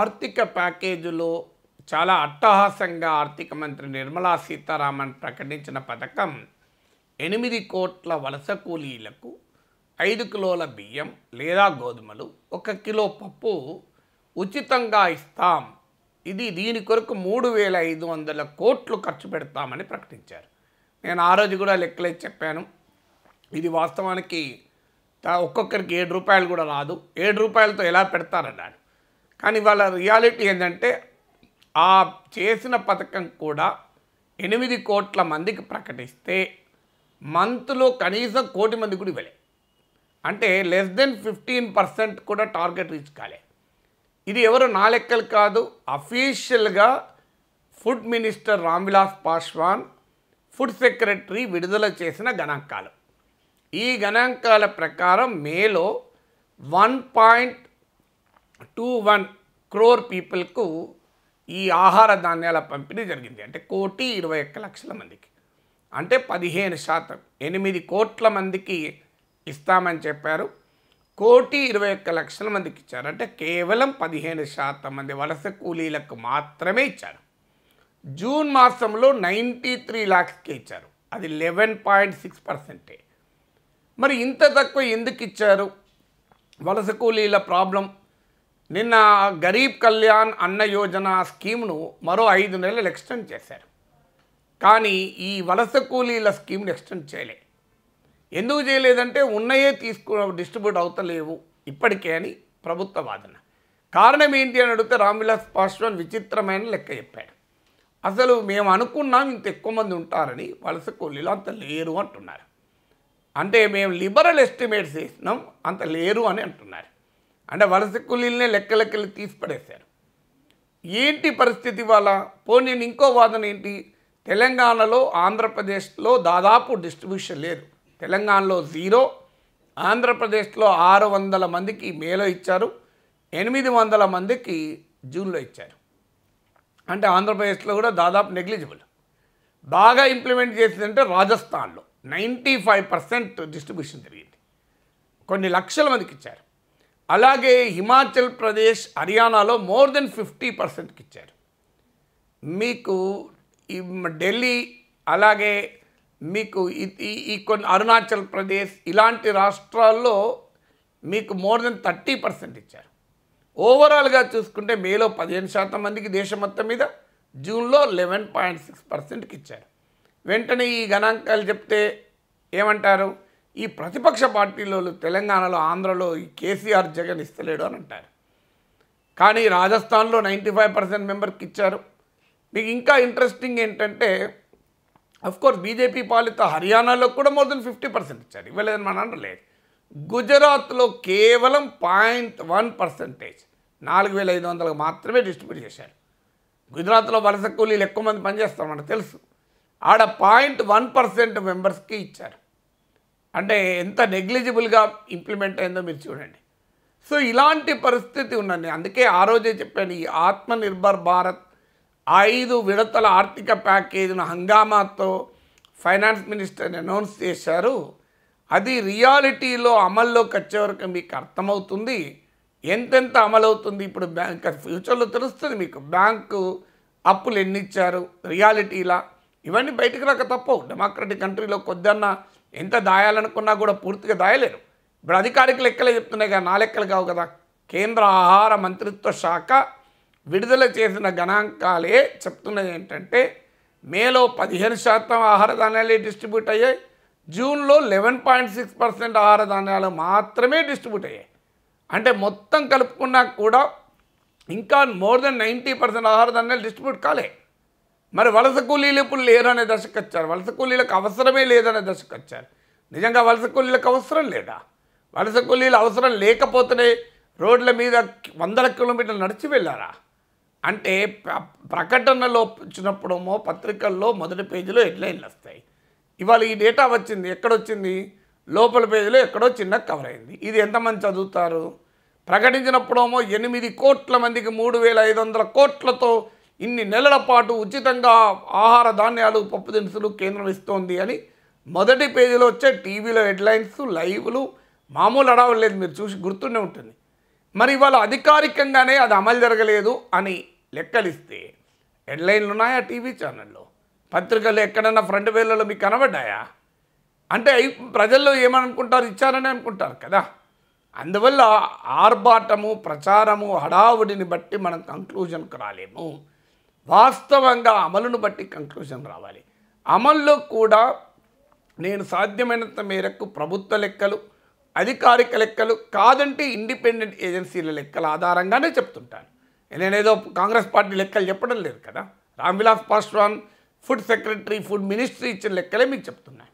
ఆర్థిక ప్యాకేజీలో చాలా అట్టహాసంగా ఆర్థిక మంత్రి నిర్మలా సీతారామన్ ప్రకటించిన పథకం ఎనిమిది కోట్ల వలస కూలీలకు ఐదు కిలోల బియ్యం లేదా గోధుమలు ఒక కిలో పప్పు ఉచితంగా ఇస్తాం ఇది దీని కొరకు మూడు వేల ఐదు వందల కోట్లు ఖర్చు పెడతామని ప్రకటించారు నేను ఆ రోజు కూడా లెక్కలే చెప్పాను ఇది వాస్తవానికి ఒక్కొక్కరికి ఏడు రూపాయలు కూడా రాదు ఏడు రూపాయలతో ఎలా పెడతారన్నాడు కానీ వాళ్ళ రియాలిటీ ఏంటంటే ఆ చేసిన పథకం కూడా ఎనిమిది కోట్ల మందికి ప్రకటిస్తే మంత్లో కనీసం కోటి మంది కూడా ఇవ్వలే అంటే లెస్ దెన్ ఫిఫ్టీన్ పర్సెంట్ కూడా టార్గెట్ రీచ్ కాలే ఇది ఎవరు నా లెక్కలు కాదు అఫీషియల్గా food minister Ram Vilas Paswan food secretary విడుదల చేసిన గణాంకాలు ఈ గణాంకాల ప్రకారం మేలో one point two one crore పీపుల్కు ఈ ఆహార ధాన్యాల పంపిణీ జరిగింది అంటే కోటి ఇరవై ఒక్క లక్షల మందికి అంటే పదిహేను శాతం ఎనిమిది కోట్ల మందికి ఇస్తామని చెప్పారు కోటి ఇరవై ఒక్క లక్షల మందికి ఇచ్చారు అంటే కేవలం పదిహేను శాతం మంది వలస కూలీలకు మాత్రమే ఇచ్చారు జూన్ మాసంలో నైంటీ త్రీ ల్యాక్స్కి ఇచ్చారు అది లెవెన్ పాయింట్ సిక్స్ పర్సెంటే మరి ఇంత తక్కువ ఎందుకు ఇచ్చారు వలస కూలీల ప్రాబ్లం నిన్న గరీబ్ కళ్యాణ్ అన్న యోజన స్కీమ్ను మరో ఐదు నెలలు ఎక్స్టెండ్ చేశారు కానీ ఈ వలస కూలీల స్కీమ్ని ఎక్స్టెండ్ చేయలే ఎందుకు చేయలేదంటే ఉన్నయే తీసుకు డిస్ట్రిబ్యూట్ అవుతలేవు ఇప్పటికే అని ప్రభుత్వ వాదన కారణం ఏంటి అని అడిగితే రామ్విలాస్ పాస్వాన్ విచిత్రమైన లెక్క చెప్పాడు అసలు మేము అనుకున్నాం ఇంత ఎక్కువ మంది ఉంటారని వలస కూలీలు అంత లేరు అంటున్నారు అంటే మేము లిబరల్ ఎస్టిమేట్స్ చేసినాం అంత లేరు అని అంటున్నారు అంటే వలస కూలీలనే లెక్క లెక్కలు తీసి పడేశారు ఏంటి పరిస్థితి వల్ల పోనీ ఇంకో వాదన ఏంటి తెలంగాణలో ఆంధ్రప్రదేశ్లో దాదాపు డిస్ట్రిబ్యూషన్ లేదు తెలంగాణలో జీరో ఆంధ్రప్రదేశ్లో ఆరు వందల మందికి మేలో ఇచ్చారు ఎనిమిది వందల మందికి జూన్లో ఇచ్చారు అంటే ఆంధ్రప్రదేశ్లో కూడా దాదాపు నెగ్లిజిబుల్ బాగా ఇంప్లిమెంట్ చేసిందంటే రాజస్థాన్లో నైంటీ ఫైవ్ పర్సెంట్ డిస్ట్రిబ్యూషన్ జరిగింది కొన్ని లక్షల మందికి ఇచ్చారు అలాగే హిమాచల్ ప్రదేశ్ హర్యానాలో మోర్ దెన్ ఫిఫ్టీ పర్సెంట్కి ఇచ్చారు మీకు ఢిల్లీ అలాగే మీకు ఈ కొన్ని అరుణాచల్ ప్రదేశ్ ఇలాంటి రాష్ట్రాల్లో మీకు మోర్ దెన్ థర్టీ పర్సెంట్ ఇచ్చారు ఓవరాల్గా చూసుకుంటే మేలో పదిహేను శాతం మందికి దేశం మొత్తం మీద జూన్లో లెవెన్ పాయింట్ సిక్స్ పర్సెంట్కి ఇచ్చారు వెంటనే ఈ గణాంకాలు చెప్తే ఏమంటారు ఈ ప్రతిపక్ష పార్టీలో తెలంగాణలో ఆంధ్రలో ఈ కేసీఆర్ జగన్ ఇస్తలేడు అని అంటారు కానీ రాజస్థాన్లో నైంటీ ఫైవ్ పర్సెంట్ మెంబర్కి ఇచ్చారు మీకు ఇంకా ఇంట్రెస్టింగ్ ఏంటంటే అఫ్కోర్స్ బీజేపీ పాలిత హర్యానాలో కూడా మోర్ దెన్ ఫిఫ్టీ పర్సెంట్ ఇచ్చారు ఇవ్వలేదని మన అనలేదు గుజరాత్లో కేవలం పాయింట్ వన్ పర్సెంటేజ్ నాలుగు వేల ఐదు వందలకు మాత్రమే డిస్ట్రిబ్యూట్ చేశారు గుజరాత్లో వలస కూలీలు ఎక్కువ మంది పనిచేస్తామని తెలుసు ఆడ పాయింట్ వన్ పర్సెంట్ మెంబర్స్కి ఇచ్చారు అంటే ఎంత నెగ్లిజిబుల్గా ఇంప్లిమెంట్ అయిందో మీరు చూడండి సో ఇలాంటి పరిస్థితి ఉండండి అందుకే ఆ రోజే చెప్పాను ఈ ఆత్మనిర్భర్ భారత్ ఐదు విడతల ఆర్థిక ప్యాకేజీను హంగామాతో ఫైనాన్స్ మినిస్టర్ అనౌన్స్ చేశారు అది రియాలిటీలో అమల్లోకి వచ్చే వరకు మీకు అర్థమవుతుంది ఎంతెంత అమలవుతుంది ఇప్పుడు బ్యాంక్ ఫ్యూచర్లో తెలుస్తుంది మీకు బ్యాంకు అప్పులు ఎన్ని ఇచ్చారు రియాలిటీలా ఇవన్నీ బయటకు రాక తప్పవు డెమోక్రటిక్ కంట్రీలో కొద్దన్నా ఎంత దాయాలనుకున్నా కూడా పూర్తిగా దాయలేరు ఇప్పుడు అధికారిక లెక్కలే చెప్తున్నాయి కదా నా లెక్కలు కావు కదా కేంద్ర ఆహార మంత్రిత్వ శాఖ విడుదల చేసిన గణాంకాలే చెప్తున్నది ఏంటంటే మేలో పదిహేను శాతం ఆహార ధాన్యాలే డిస్ట్రిబ్యూట్ అయ్యాయి జూన్లో లెవెన్ పాయింట్ సిక్స్ పర్సెంట్ ఆహార ధాన్యాలు మాత్రమే డిస్ట్రిబ్యూట్ అయ్యాయి అంటే మొత్తం కలుపుకున్నా కూడా ఇంకా మోర్ దెన్ నైంటీ పర్సెంట్ ఆహార ధాన్యాలు డిస్ట్రిబ్యూట్ కాలే మరి వలస కూలీలు ఇప్పుడు లేరనే దశకు వచ్చారు వలస కూలీలకు అవసరమే లేదనే దశకు వచ్చారు నిజంగా వలస కూలీలకు అవసరం లేదా వలస కూలీలు అవసరం లేకపోతేనే రోడ్ల మీద వందల కిలోమీటర్లు నడిచి వెళ్ళారా అంటే ప్రకటనలో వచ్చినప్పుడేమో పత్రికల్లో మొదటి పేజీలో హెడ్లైన్లు వస్తాయి ఇవాళ ఈ డేటా వచ్చింది ఎక్కడొచ్చింది లోపల పేజీలో ఎక్కడో చిన్న కవర్ అయింది ఇది ఎంతమంది చదువుతారు ప్రకటించినప్పుడేమో ఎనిమిది కోట్ల మందికి మూడు వేల ఐదు వందల కోట్లతో ఇన్ని నెలల పాటు ఉచితంగా ఆహార ధాన్యాలు పప్పు దినుసులు కేంద్రం ఇస్తోంది అని మొదటి పేజీలో వచ్చే టీవీలో హెడ్లైన్స్ లైవ్లు మామూలు అడవలేదు లేదు మీరు చూసి గుర్తుండే ఉంటుంది మరి ఇవాళ అధికారికంగానే అది అమలు జరగలేదు అని లెక్కలిస్తే హెడ్లైన్లు ఉన్నాయా టీవీ ఛానల్లో పత్రికలు ఎక్కడన్నా ఫ్రంట్ వేలలో మీకు కనబడ్డాయా అంటే ప్రజల్లో ఏమనుకుంటారు ఇచ్చారని అనుకుంటారు కదా అందువల్ల ఆర్భాటము ప్రచారము హడావుడిని బట్టి మనం కంక్లూజన్కి రాలేము వాస్తవంగా అమలును బట్టి కంక్లూషన్ రావాలి అమల్లో కూడా నేను సాధ్యమైనంత మేరకు ప్రభుత్వ లెక్కలు అధికారిక లెక్కలు కాదంటే ఇండిపెండెంట్ ఏజెన్సీల లెక్కల ఆధారంగానే చెప్తుంటాను నేనేదో కాంగ్రెస్ పార్టీ లెక్కలు చెప్పడం లేదు కదా Ram Vilas Paswan food secretary food ministry ఇచ్చిన లెక్కలే మీకు చెప్తున్నాను